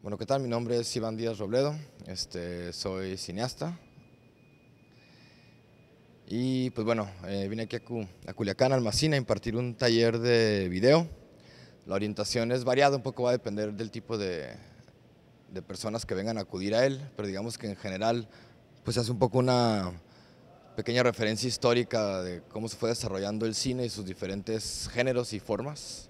Bueno, ¿qué tal? Mi nombre es Iván Díaz Robledo, este, soy cineasta. Y pues bueno, eh, vine aquí a, Culiacán, Almacina, a impartir un taller de video. La orientación es variada, un poco va a depender del tipo de, de personas que vengan a acudir a él, pero digamos que en general pues hace un poco una pequeña referencia histórica de cómo se fue desarrollando el cine y sus diferentes géneros y formas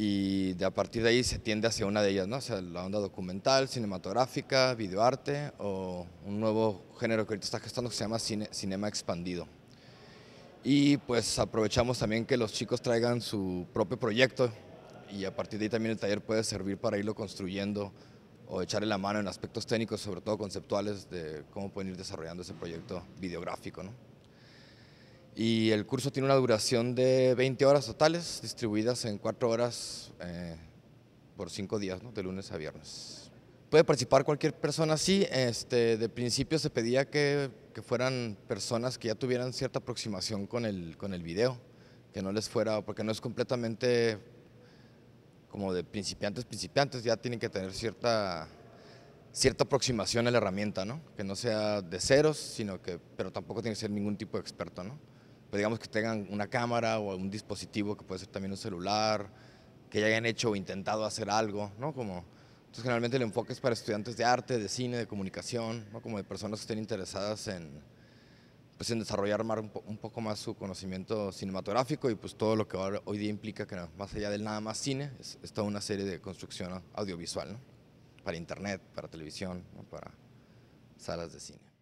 y de a partir de ahí se tiende hacia una de ellas, ¿no? la onda documental, cinematográfica, videoarte o un nuevo género que ahorita está gestando que se llama cine, cinema expandido. Y pues aprovechamos también que los chicos traigan su propio proyecto y a partir de ahí también el taller puede servir para irlo construyendo o echarle la mano en aspectos técnicos, sobre todo conceptuales, de cómo pueden ir desarrollando ese proyecto videográfico. ¿no? Y el curso tiene una duración de 20 horas totales, distribuidas en 4 horas eh, por 5 días, de lunes a viernes. Puede participar cualquier persona, sí. Este, de principio se pedía que, que, fueran personas que ya tuvieran cierta aproximación con el, con el video, que no les fuera, porque no es completamente como de principiantes, principiantes, ya tienen que tener cierta cierta aproximación a la herramienta, ¿no? Que no sea de ceros, sino que, pero tampoco tiene que ser ningún tipo de experto, ¿no? Pues, digamos que tengan una cámara o algún dispositivo que puede ser también un celular, que ya hayan hecho o intentado hacer algo, ¿no? Como, entonces generalmente el enfoque es para estudiantes de arte, de cine, de comunicación, como de personas que estén interesadas en, pues, en desarrollar un, un, poco más su conocimiento cinematográfico y pues todo lo que hoy día implica que más allá del nada más cine, es, es toda una serie de construcción audiovisual, ¿no? para internet, para televisión, para salas de cine.